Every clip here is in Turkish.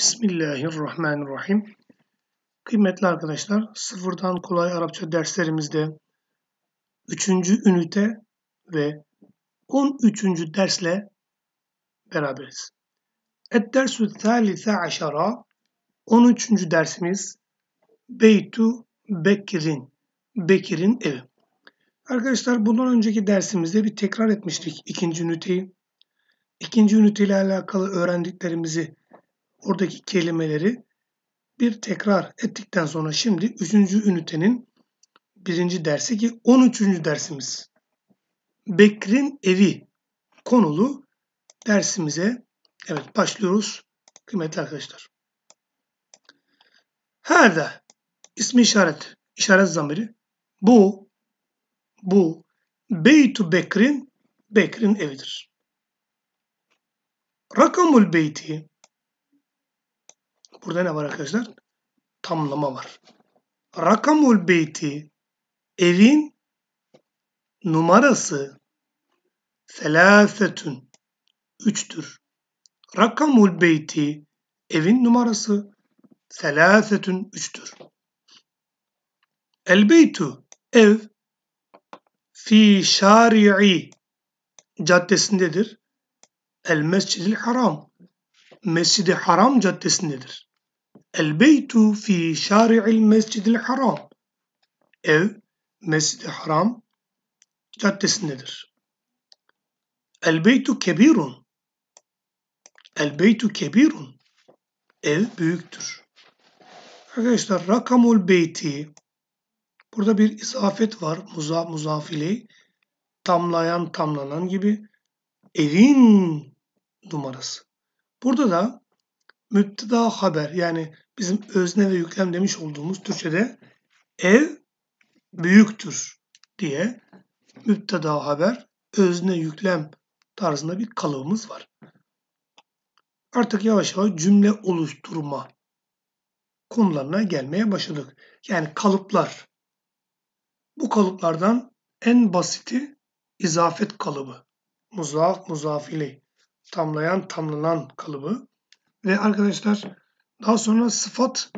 Bismillahirrahmanirrahim. Kıymetli arkadaşlar, sıfırdan kolay Arapça derslerimizde 3. ünite ve 13. dersle beraberiz. Eddersü thalithe aşara 13. dersimiz Beytu Bekir'in Bekir'in evi. Arkadaşlar bundan önceki dersimizde bir tekrar etmiştik ikinci üniteyi. İkinci üniteyle alakalı öğrendiklerimizi oradaki kelimeleri bir tekrar ettikten sonra şimdi 3. ünitenin 1. dersi ki 13. dersimiz. Bekir'in evi konulu dersimize evet başlıyoruz kıymetli arkadaşlar. Herde ismi işaret, işaret zamiri bu bu Beytu Bekir'in Bekir'in evidir. Rakamul Beyti Burada ne var arkadaşlar? Tamlama var. Rakamul beyti evin numarası selasetün üçtür. Rakamul beyti evin numarası selasetün üçtür. El beytu ev fi şari'i caddesindedir. El mescidil haram. Mescidi haram caddesindedir. El-beytu fi şari'il mescidil haram. Ev, Mescid-i Haram caddesindedir. El-beytu kebirun. El-beytu kebirun. Ev büyüktür. Arkadaşlar rakamul beyti. Burada bir izafet var. Muza, muzafili. Tamlayan, tamlanan gibi. Evin numarası. Burada da müpteda haber yani bizim özne ve yüklem demiş olduğumuz Türkçe'de ev büyüktür diye müpteda haber, özne yüklem tarzında bir kalıbımız var. Artık yavaş yavaş cümle oluşturma konularına gelmeye başladık. Yani kalıplar. Bu kalıplardan en basiti izafet kalıbı. Muzaf, muzafili. Tamlayan, tamlanan kalıbı. Ve arkadaşlar daha sonra sıfat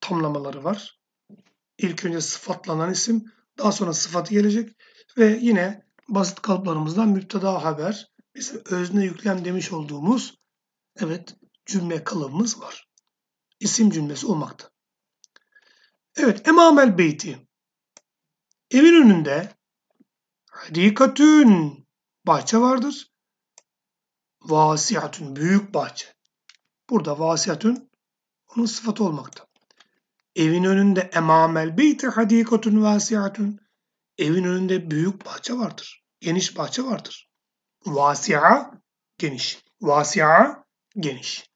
tamlamaları var. İlk önce sıfatlanan isim, daha sonra sıfatı gelecek ve yine basit kalıplarımızdan müpteda haber, bizim özne yüklem demiş olduğumuz evet cümle kalıbımız var. İsim cümlesi olmakta. Evet, emamel beyti. Evin önünde hadikatün bahçe vardır. Vasiatün büyük bahçe. Burada vasiyatün onun sıfatı olmakta. Evin önünde emamel beyti hadikotun vasiyatun. Evin önünde büyük bahçe vardır. Geniş bahçe vardır. Vasi'a geniş. Vasi'a geniş.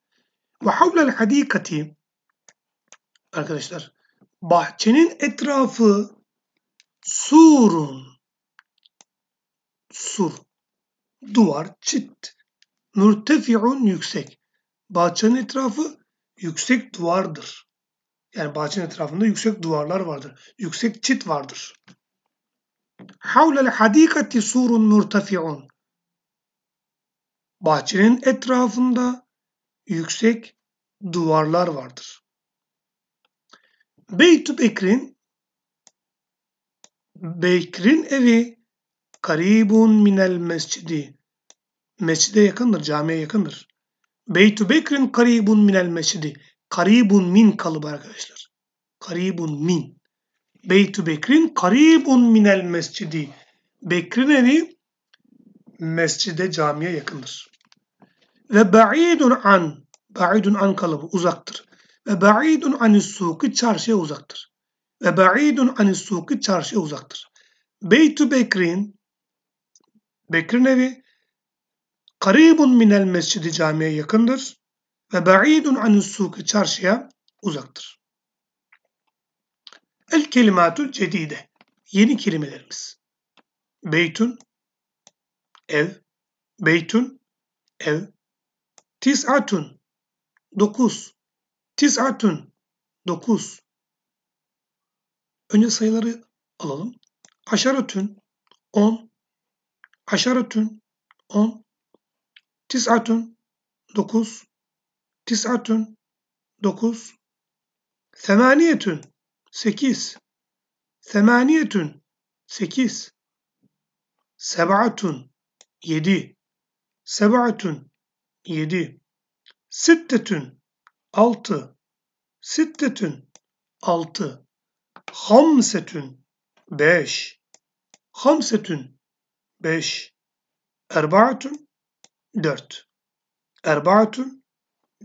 Ve havlel hadikati arkadaşlar bahçenin etrafı surun sur duvar çit mürtefiun yüksek bahçenin etrafı yüksek duvardır. Yani bahçenin etrafında yüksek duvarlar vardır. Yüksek çit vardır. Havlel hadikati surun murtafiun. Bahçenin etrafında yüksek duvarlar vardır. Beytü Bekir'in Bekir'in evi karibun minel mescidi. Mescide yakındır, camiye yakındır. Beytü Bekir'in karibun minel mescidi. Karibun min kalıbı arkadaşlar. Karibun min. Beytü Bekir'in karibun minel mescidi. Bekir'in evi mescide camiye yakındır. Ve ba'idun an. Ba'idun an kalıbı uzaktır. Ve ba'idun an suki çarşıya uzaktır. Ve ba'idun an suki çarşıya uzaktır. Beytü Bekir'in Bekir'in evi Karibun minel mescidi camiye yakındır ve ba'idun anus suki çarşıya uzaktır. El kelimatul cedide. Yeni kelimelerimiz. Beytun ev, beytun ev. Tis'atun dokuz. Tis'atun dokuz. Önce sayıları alalım. Aşaratun on. Aşaratun on. Tis'atun dokuz. Tis'atun dokuz. Semaniyetün sekiz. Semaniyetün sekiz. Seba'atun yedi. Seba'atun yedi. Sittetün altı. Sittetün altı. Hamsetün beş. Hamsetün beş. Erbaatun 4. Erbaatun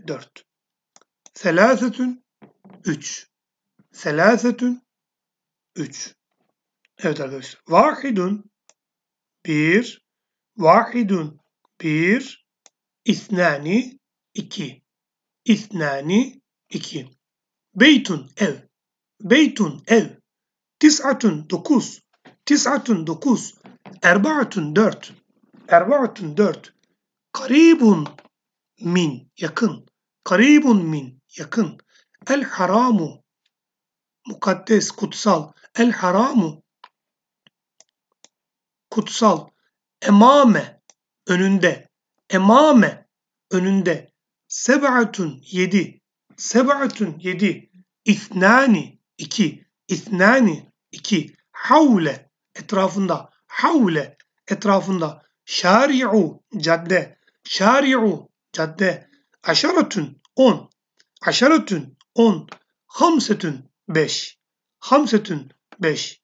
4. Selasetun 3. Selasetun 3. Evet arkadaşlar. Vahidun 1. Vahidun 1. İsnani 2. İsnani 2. Beytun ev. Beytun ev. Tis'atun 9. Tis'atun 9. Erbaatun 4. Erbaatun 4 karibun min yakın. Karibun min yakın. El haramu mukaddes, kutsal. El haramu kutsal. Emame önünde. Emame önünde. Seb'atun yedi. Seb'atun yedi. İthnani iki. İthnani iki. Havle etrafında. Havle etrafında. Şari'u cadde. Şari'u cadde. Aşaratun 10, Aşaratun on. Hamsetun beş. Hamsetun beş.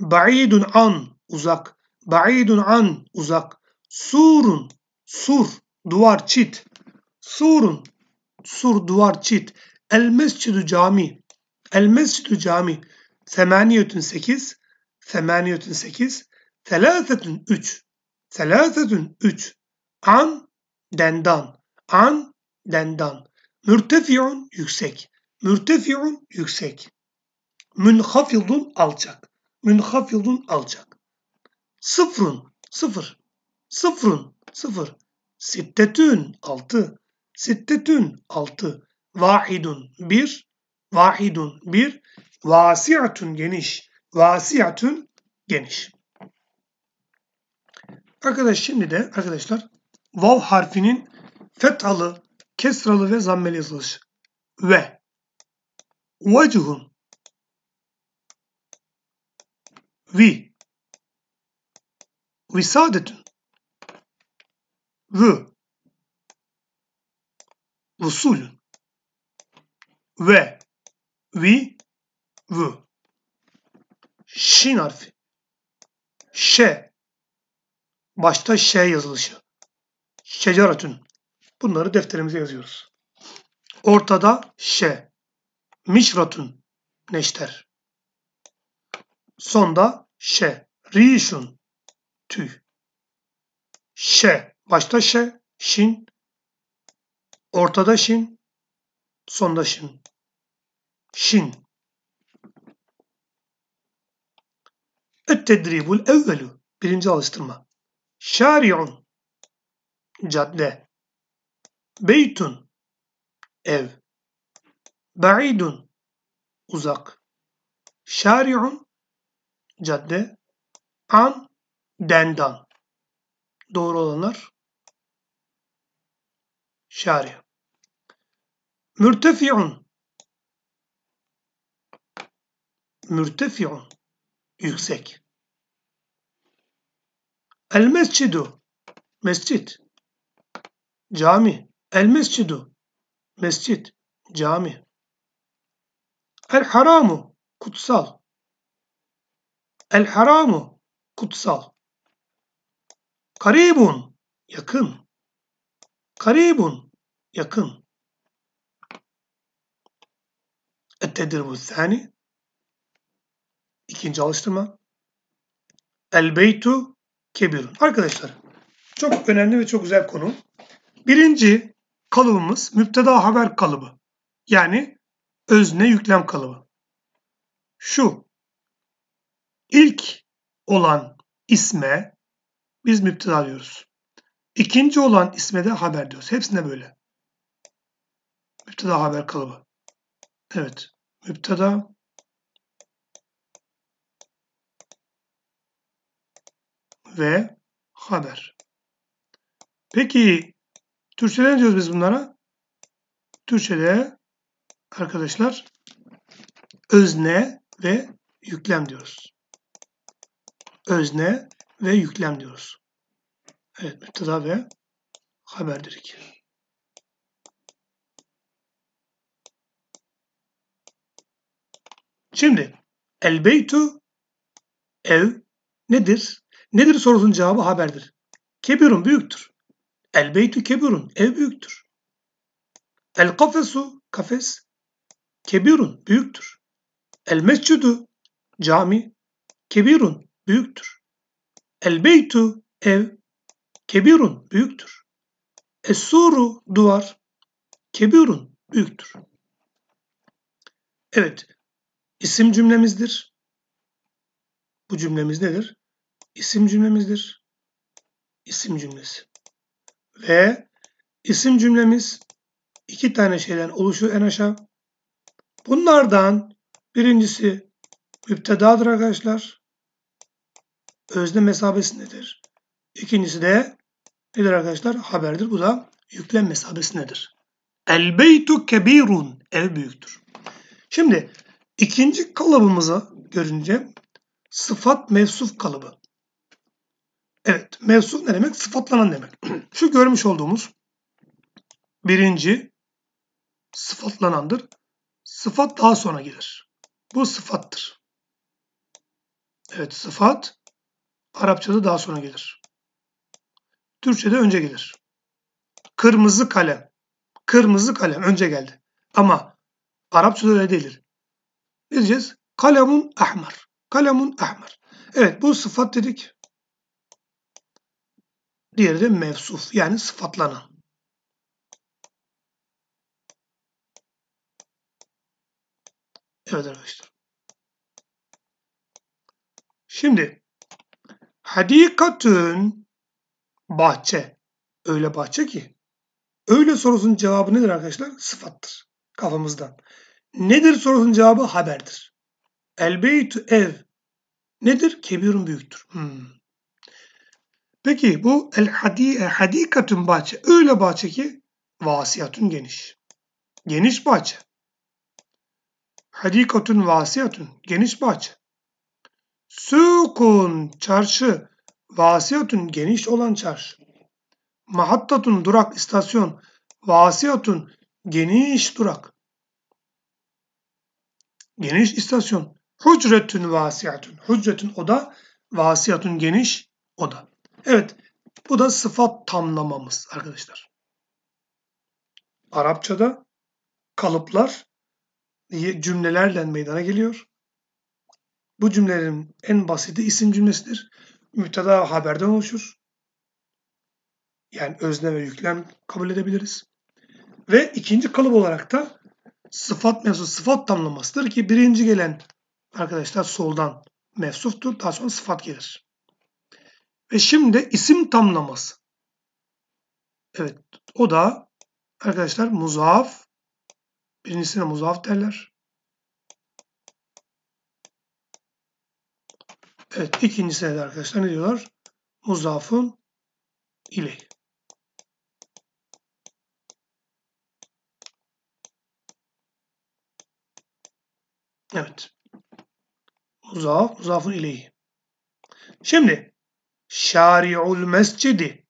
Ba'idun an uzak. Ba'idun an uzak. Surun sur duvar çit. Surun sur duvar çit. El mescidü cami. El mescidü cami. Semaniyetün sekiz. Semaniyetün sekiz. An dendan. An dendan. Mürtefiun yüksek. Mürtefiun yüksek. Münhafidun alçak. Münhafidun alçak. Sıfırın, sıfır. Sıfırın, sıfır. Sittetün altı. Sittetün altı. Vahidun bir. Vahidun bir. Vasiyatun geniş. Vasiyatun geniş. Arkadaş şimdi de arkadaşlar vav harfinin fethalı, kesralı ve zammeli yazılışı. Ve vecihun vi visadetun vı vusulun ve vi vı şin harfi Ş. başta ş yazılışı şeceratun. Bunları defterimize yazıyoruz. Ortada şe. Mişratun. Neşter. Sonda şe. Rişun. Tüh. Şe. Başta şe. Şin. Ortada şin. Sonda şin. Şin. Et tedribul evvelu. Birinci alıştırma. Şari'un cadde. Beytun ev. Ba'idun uzak. Şari'un cadde. An dendan. Doğru olanlar şari. Mürtefi'un mürtefi'un yüksek. El mescidu mescit cami. El mescidu mescit, cami. El haramu kutsal. El haramu kutsal. Karibun yakın. Karibun yakın. bu sani. İkinci alıştırma. El beytu kebirun. Arkadaşlar çok önemli ve çok güzel konu. Birinci kalıbımız müpteda haber kalıbı. Yani özne yüklem kalıbı. Şu ilk olan isme biz müpteda diyoruz. İkinci olan isme de haber diyoruz. Hepsine böyle. Müpteda haber kalıbı. Evet. Müpteda ve haber. Peki Türkçe'de ne diyoruz biz bunlara? Türkçe'de arkadaşlar özne ve yüklem diyoruz. Özne ve yüklem diyoruz. Evet, müpteda ve haberdirik. Şimdi el beytu ev nedir? Nedir sorusunun cevabı haberdir. Kebirun büyüktür. El beytü kebirun. Ev büyüktür. El kafesu. Kafes. Kebirun. Büyüktür. El mescidu. Cami. Kebirun. Büyüktür. El beytü, Ev. Kebirun. Büyüktür. Es suru. Duvar. Kebirun. Büyüktür. Evet. isim cümlemizdir. Bu cümlemiz nedir? İsim cümlemizdir. İsim cümlesi. Ve isim cümlemiz iki tane şeyden oluşuyor en aşağı. Bunlardan birincisi müptedadır arkadaşlar. Özne mesabesindedir. İkincisi de nedir arkadaşlar? Haberdir. Bu da yüklem mesabesindedir. El beytu kebirun. Ev büyüktür. Şimdi ikinci kalıbımıza görünce sıfat mevsuf kalıbı. Evet mevsul ne demek? Sıfatlanan demek. Şu görmüş olduğumuz birinci sıfatlanandır. Sıfat daha sonra gelir. Bu sıfattır. Evet sıfat Arapçada daha sonra gelir. Türkçede önce gelir. Kırmızı kalem. Kırmızı kalem önce geldi. Ama Arapçada öyle değildir. Ne diyeceğiz? Kalemun ahmar. Kalemun ahmar. Evet bu sıfat dedik. Diğeri de mevsuf yani sıfatlanan. Evet arkadaşlar. Şimdi hadikatün bahçe. Öyle bahçe ki. Öyle sorusunun cevabı nedir arkadaşlar? Sıfattır kafamızdan. Nedir sorusunun cevabı? Haberdir. Elbeytü ev nedir? Kebirun büyüktür. Hmm. Peki bu el hadi, e, hadikatün bahçe. Öyle bahçe ki vasiyatun geniş. Geniş bahçe. Hadikatun vasiyatun. Geniş bahçe. Sukun çarşı. Vasiyatun geniş olan çarşı. Mahattatun durak istasyon. Vasiyatun geniş durak. Geniş istasyon. Hucretun vasiyatun. Hucretun oda. Vasiyatun geniş oda. Evet bu da sıfat tamlamamız arkadaşlar. Arapçada kalıplar cümlelerle meydana geliyor. Bu cümlelerin en basiti isim cümlesidir. Müpteda haberden oluşur. Yani özne ve yüklem kabul edebiliriz. Ve ikinci kalıp olarak da sıfat mevsuf sıfat tamlamasıdır ki birinci gelen arkadaşlar soldan mevsuftur. Daha sonra sıfat gelir. Ve şimdi isim tamlaması. Evet o da arkadaşlar muzaaf. Birincisine muzaaf derler. Evet ikincisine de arkadaşlar ne diyorlar? Muzafun iley. Evet. Muzaf, muzafun ileyhi. Şimdi Şari'ul mescidi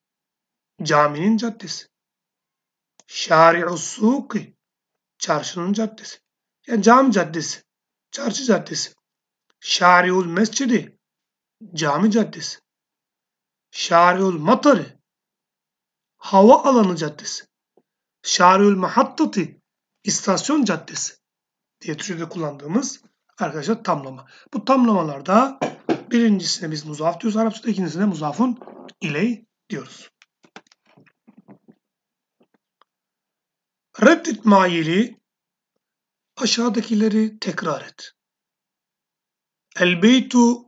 caminin caddesi. Şari'u suki çarşının caddesi. Yani cam caddesi, çarşı caddesi. Şari'ul mescidi cami caddesi. Şari'ul matari hava alanı caddesi. Şari'ül mahattati istasyon caddesi diye Türkçe'de kullandığımız arkadaşlar tamlama. Bu tamlamalarda Birincisine biz muzaf diyoruz Arapçada, ikincisine muzafun iley diyoruz. Reddet maili aşağıdakileri tekrar et. El beytu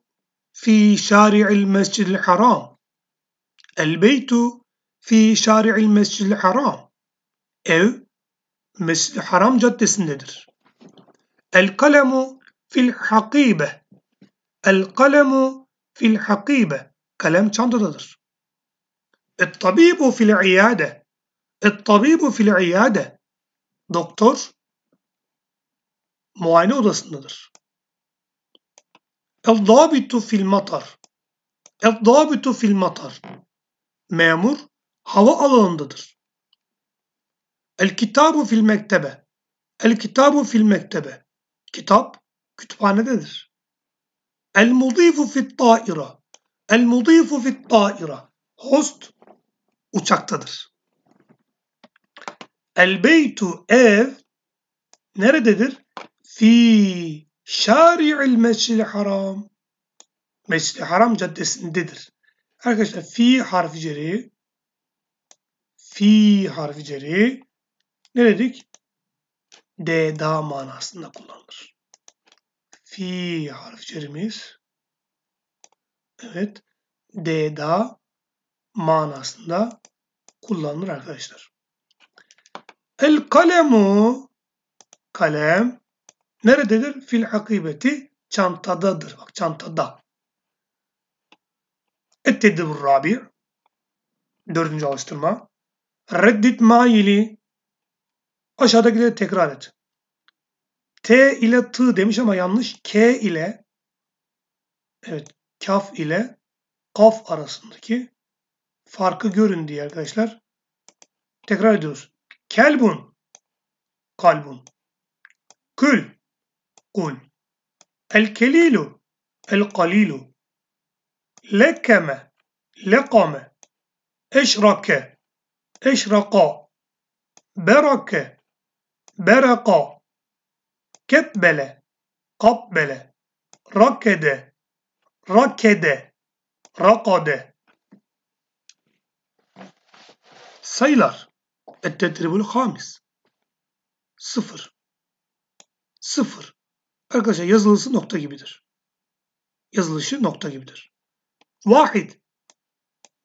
fi şari'il mescidil haram. El beytu fi şari'il mescidil haram. Ev Mescid-i Haram caddesindedir. El kalemu fil hakibe. El kalemu fil hakibe. Kalem çantadadır. Et tabibu fil iyade. Et tabibu fil iyade. Doktor muayene odasındadır. El dabitu fil matar. El dabitu fil matar. Memur hava alanındadır. El kitabu fil mektebe. El kitabu fil mektebe. Kitap kütüphanededir. El mudifu fit ta'ira. El mudifu fit ta'ira. Host uçaktadır. El beytu ev nerededir? Fi şari'il mescid-i haram. Mescid-i haram caddesindedir. Arkadaşlar fi harfi ceri fi harfi ceri ne dedik? D, da manasında kullanılır fi harf cerimiz. Evet. D da manasında kullanılır arkadaşlar. El kalemu kalem nerededir? Fil akıbeti çantadadır. Bak çantada. Ettedibur rabi dördüncü alıştırma. Reddit maili aşağıdakileri tekrar et. T ile T demiş ama yanlış. K ile evet kaf ile kaf arasındaki farkı görün diye arkadaşlar. Tekrar ediyoruz. Kelbun kalbun. Kül kul. El kelilu el kalilu. Lekeme lekame. Eşrake eşraka. Berake beraka. Kebbele, kabbele, rakede, rakede, rakade. Sayılar. Ettetribül hamis. Sıfır. Sıfır. Arkadaşlar yazılısı nokta gibidir. Yazılışı nokta gibidir. Vahid.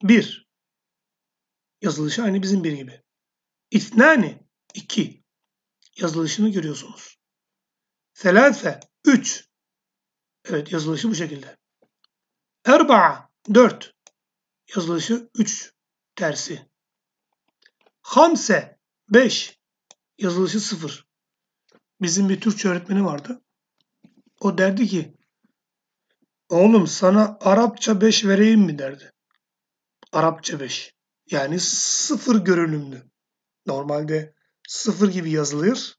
Bir. Yazılışı aynı bizim bir gibi. İtnani. iki. Yazılışını görüyorsunuz. Selase, üç. Evet yazılışı bu şekilde. Erba'a, dört. Yazılışı üç tersi. Hamse, beş. Yazılışı sıfır. Bizim bir Türkçe öğretmeni vardı. O derdi ki, oğlum sana Arapça beş vereyim mi derdi. Arapça beş. Yani sıfır görünümlü. Normalde sıfır gibi yazılır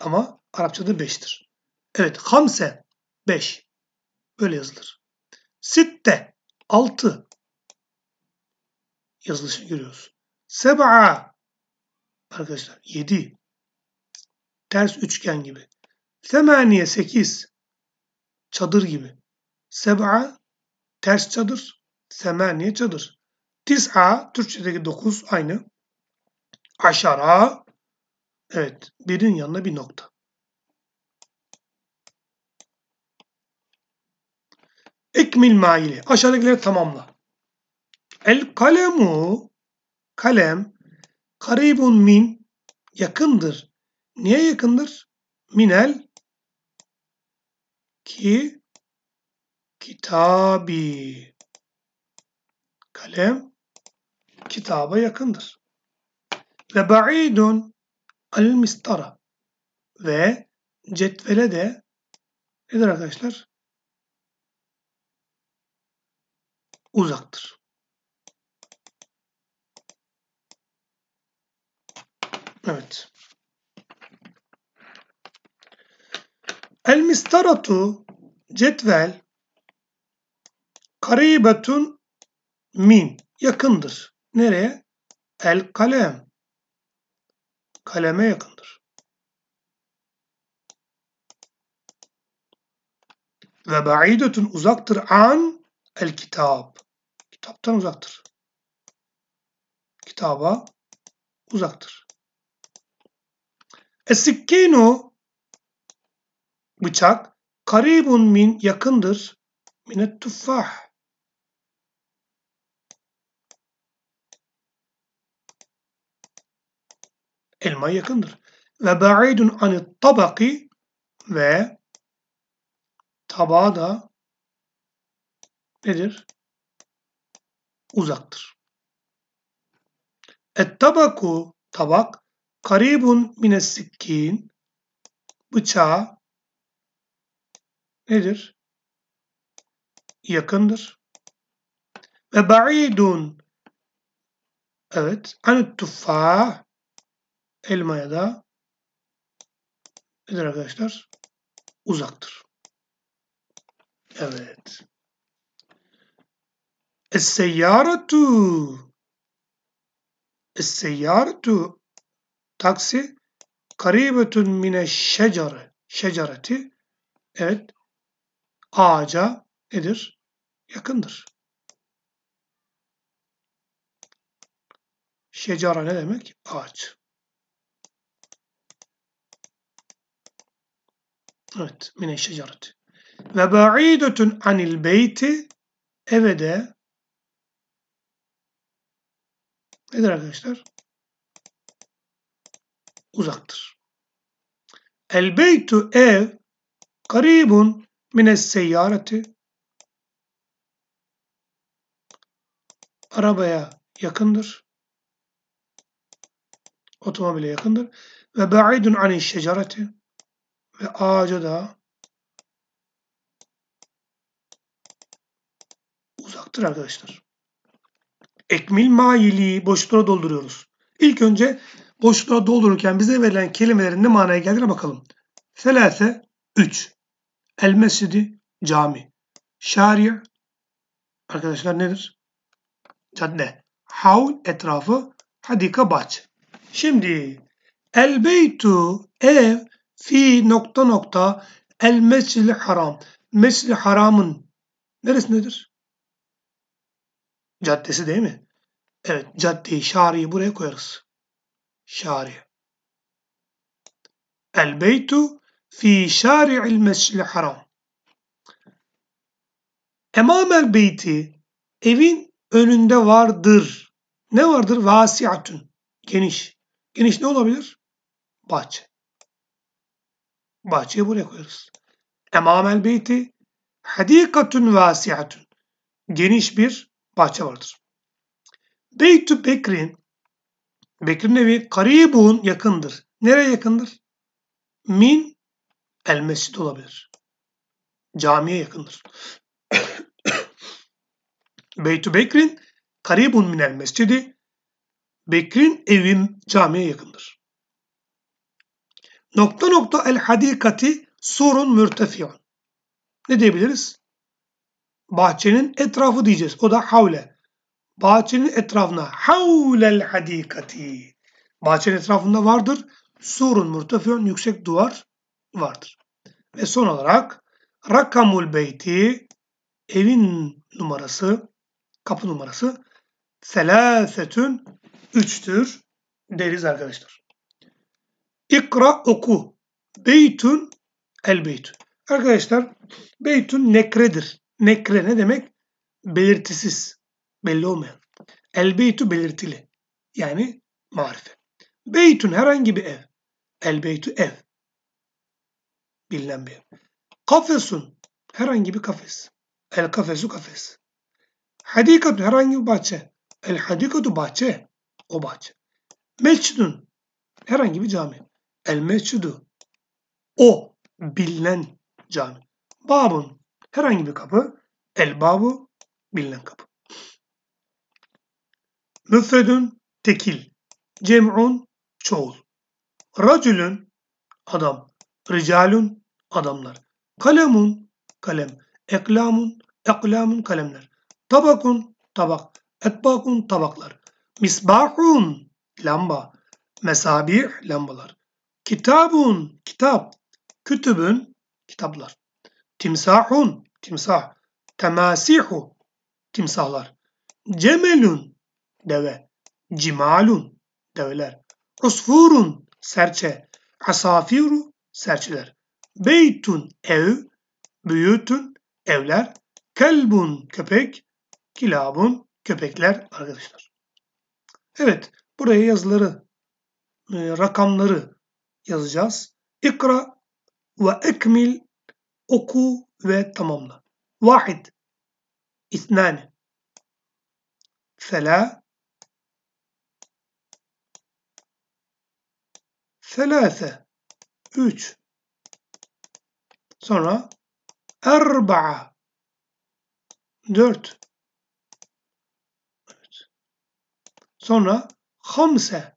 ama Arapçada beştir. Evet hamse beş. Böyle yazılır. Sitte altı yazılışını görüyoruz. Seba'a arkadaşlar yedi. Ters üçgen gibi. Semaniye sekiz. Çadır gibi. Seba'a ters çadır. Semaniye çadır. Tis'a Türkçedeki dokuz aynı. Aşara evet birin yanına bir nokta. Ekmil maili. Aşağıdakileri tamamla. El kalemu kalem karibun min yakındır. Niye yakındır? Minel ki kitabi. Kalem kitaba yakındır. Ve ba'idun al mistara ve cetvele de nedir arkadaşlar? uzaktır. Evet. El mistaratu cetvel karibetun min yakındır. Nereye? El kalem. Kaleme yakındır. Ve ba'idetun uzaktır an el kitab kitaptan uzaktır. Kitaba uzaktır. Esikkinu bıçak karibun min yakındır minet tuffah. Elma yakındır. Ve ba'idun anit tabaki ve tabağa da nedir? uzaktır. Et tabaku tabak karibun mines sikkin bıçağa nedir? Yakındır. Ve ba'idun evet anut tuffah elmaya da nedir arkadaşlar? Uzaktır. Evet. Es-seyyaratu. Es-seyyaratu. Taksi. Karibetun mine şecere. Şecereti. Evet. Ağaca nedir? Yakındır. Şecara ne demek? Ağaç. Evet. Mine şecereti. Ve ba'idetun anil beyti. Eve de nedir arkadaşlar? Uzaktır. El beytu ev karibun mines seyyareti. Arabaya yakındır. Otomobile yakındır. Ve ba'idun ani şecereti. Ve ağaca da uzaktır arkadaşlar ekmil mailiği boşluklara dolduruyoruz. İlk önce boşluklara doldururken bize verilen kelimelerin ne manaya geldiğine bakalım. Selase 3. El mescidi cami. Şariye arkadaşlar nedir? Cadde. Haul etrafı hadika bahçe. Şimdi el beytu ev fi nokta nokta el mescid haram. Mescid haramın neresi nedir? Caddesi değil mi? Evet caddeyi şariyi buraya koyarız. Şari. El beytu fi şari'il mescid haram. Emam el beyti evin önünde vardır. Ne vardır? Vasiatun. Geniş. Geniş ne olabilir? Bahçe. Bahçeyi buraya koyarız. Emam el beyti hadikatun vasiatun. Geniş bir bahçe vardır. Beytü Bekir'in Bekir'in evi Karibun yakındır. Nereye yakındır? Min el mescid olabilir. Camiye yakındır. Beytü Bekir'in Karibun el mescidi Bekir'in evim camiye yakındır. Nokta nokta el hadikati surun mürtefiyon. Ne diyebiliriz? bahçenin etrafı diyeceğiz. O da havle. Bahçenin etrafına havlel hadikati. Bahçenin etrafında vardır. Surun murtafiyon yüksek duvar vardır. Ve son olarak rakamul beyti evin numarası, kapı numarası selasetün üçtür deriz arkadaşlar. İkra oku. Beytun el beytun. Arkadaşlar beytun nekredir. Nekre ne demek? Belirtisiz, belli olmayan. El beytu belirtili. Yani marife. Beytun herhangi bir ev. El beytu ev. Bilinen bir ev. Kafesun herhangi bir kafes. El kafesu kafes. Hadikatu herhangi bir bahçe. El hadikatu bahçe. O bahçe. Mescidun herhangi bir cami. El mescidu o bilinen cami. Babun Herhangi bir kapı elbabu bilinen kapı. Müfredün tekil, cem'un çoğul. Racülün adam, ricalun adamlar. Kalemun kalem, eklamun eklamun kalemler. Tabakun tabak, etbakun tabaklar. Misbahun lamba, mesabih lambalar. Kitabun kitap, kütübün kitaplar. Timsahun, timsah. Temasihu, timsahlar. Cemelun, deve. Cimalun, develer. Usfurun, serçe. Asafiru, serçeler. Beytun, ev. Büyütün, evler. Kelbun, köpek. Kilabun, köpekler arkadaşlar. Evet, buraya yazıları, e, rakamları yazacağız. İkra ve ekmil Oku ve tamamla. Vahid. İtnani. Sela. Selase. Üç. Sonra erba'a. Dört. Sonra hamse.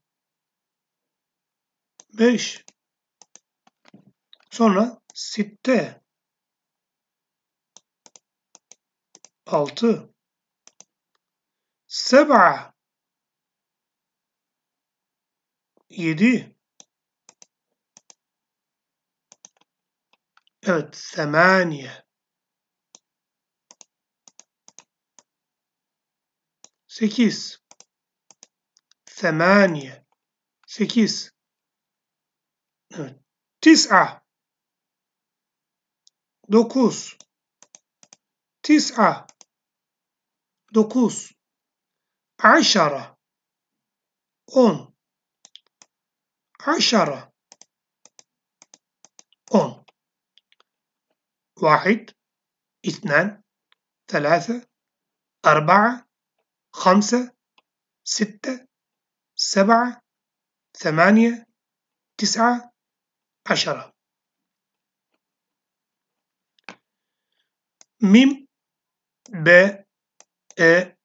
Beş. Sonra sitte. altı. Seb'a yedi. Evet, semaniye. Sekiz. Semaniye. Sekiz. Evet. Tis'a. Dokuz. Tis'a. طقوس عشرة أون عشرة أون واحد اثنان ثلاثة أربعة خمسة ستة سبعة ثمانية تسعة عشرة ميم ب E,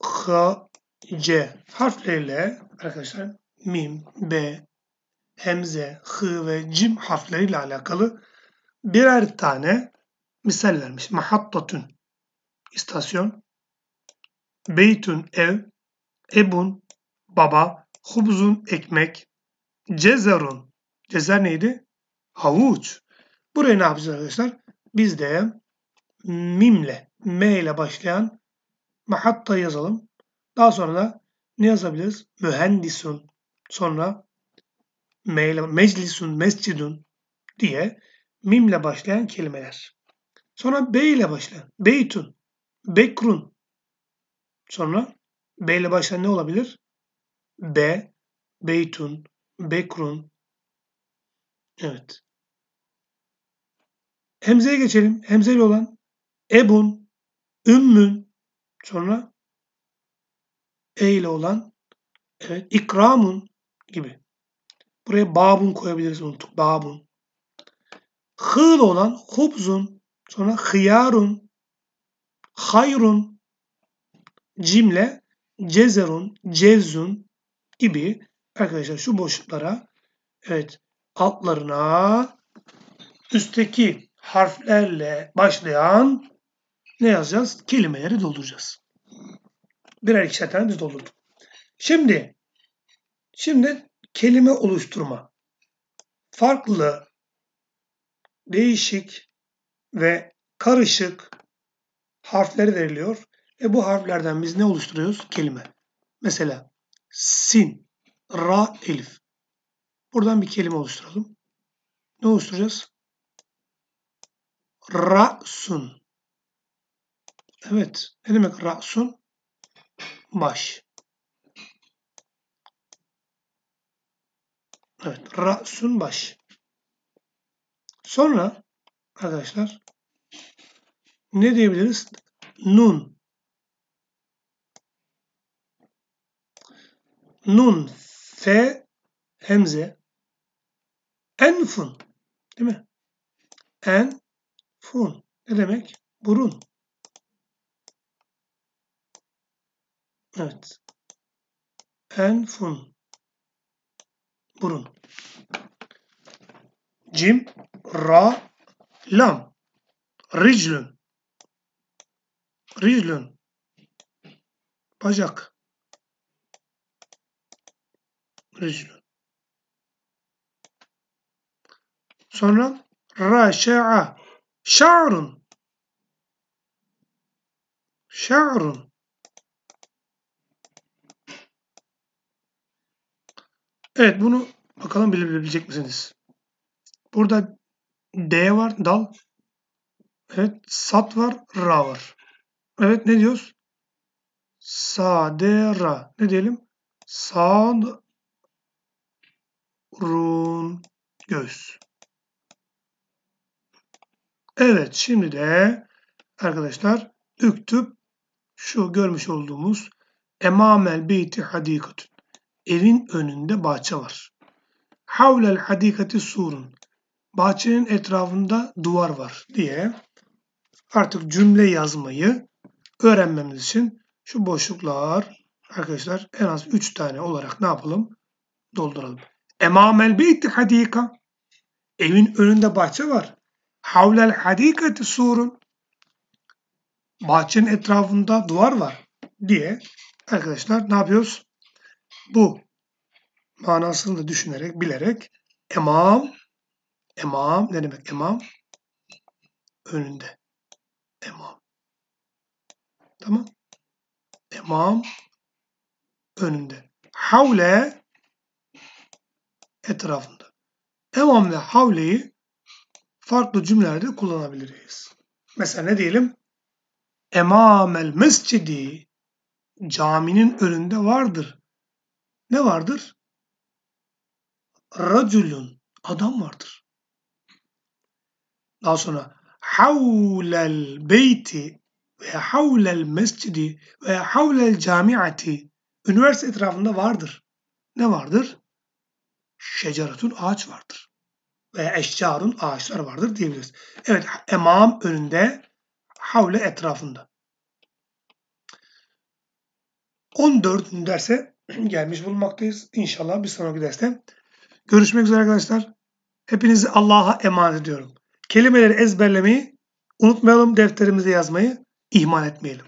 H, C harfleriyle arkadaşlar mim, b, hemze, hı ve cim harfleriyle alakalı birer tane misal vermiş. Mahattatun istasyon, beytun ev, ebun baba, hubzun ekmek, Cezarun, cezer neydi? Havuç. Buraya ne yapacağız arkadaşlar? Biz de mimle, m ile başlayan mahatta yazalım. Daha sonra da ne yazabiliriz? Mühendisun. Sonra meyle, meclisun, mescidun diye mimle başlayan kelimeler. Sonra B ile başlayan. Beytun, bekrun. Sonra B ile başlayan ne olabilir? B, beytun, bekrun. Evet. Hemze'ye geçelim. Hemze ile olan ebun, ümmün, Sonra e ile olan evet, ikramun gibi. Buraya babun koyabiliriz unuttuk. Babun. Hı ile olan hubzun. Sonra hıyarun. Hayrun. Cimle cezerun, cevzun gibi arkadaşlar şu boşluklara evet altlarına üstteki harflerle başlayan ne yazacağız? Kelimeleri dolduracağız. Birer ikişer tane biz doldurduk. Şimdi şimdi kelime oluşturma. Farklı, değişik ve karışık harfleri veriliyor. Ve bu harflerden biz ne oluşturuyoruz? Kelime. Mesela sin, ra, elif. Buradan bir kelime oluşturalım. Ne oluşturacağız? Ra Sun. Evet. Ne demek ra'sun? Baş. Evet. Ra'sun baş. Sonra arkadaşlar ne diyebiliriz? Nun. Nun. F. Hemze. Enfun. Değil mi? Enfun. Ne demek? Burun. Evet. Enfun. Burun. Cim, ra, lam. Riclün. Riclün. Bacak. Riclün. Sonra Ra raşa'a. Şarın Şarın Evet bunu bakalım bilebilecek misiniz? Burada D var, dal. Evet, sat var, ra var. Evet ne diyoruz? Sa, d ra. Ne diyelim? Sad, run, göz. Evet şimdi de arkadaşlar üktüp şu görmüş olduğumuz emamel beyti hadikatün. Evin önünde bahçe var. Havlel hadikati surun. Bahçenin etrafında duvar var diye artık cümle yazmayı öğrenmemiz için şu boşluklar arkadaşlar en az 3 tane olarak ne yapalım? Dolduralım. Emamel beyti hadika. Evin önünde bahçe var. Havlel hadikati surun. Bahçenin etrafında duvar var diye arkadaşlar ne yapıyoruz? bu manasını da düşünerek, bilerek emam, emam ne demek emam? Önünde. Emam. Tamam. Emam önünde. Havle etrafında. Emam ve havleyi farklı cümlelerde kullanabiliriz. Mesela ne diyelim? Emamel mescidi caminin önünde vardır ne vardır? Raculun adam vardır. Daha sonra havlel beyti veya havlel mescidi veya havlel camiati üniversite etrafında vardır. Ne vardır? Şeceratun ağaç vardır. Veya eşcarun ağaçlar vardır diyebiliriz. Evet emam önünde havle etrafında. 14. derse gelmiş bulunmaktayız. İnşallah bir sonraki derste görüşmek üzere arkadaşlar. Hepinizi Allah'a emanet ediyorum. Kelimeleri ezberlemeyi unutmayalım, defterimize yazmayı ihmal etmeyelim.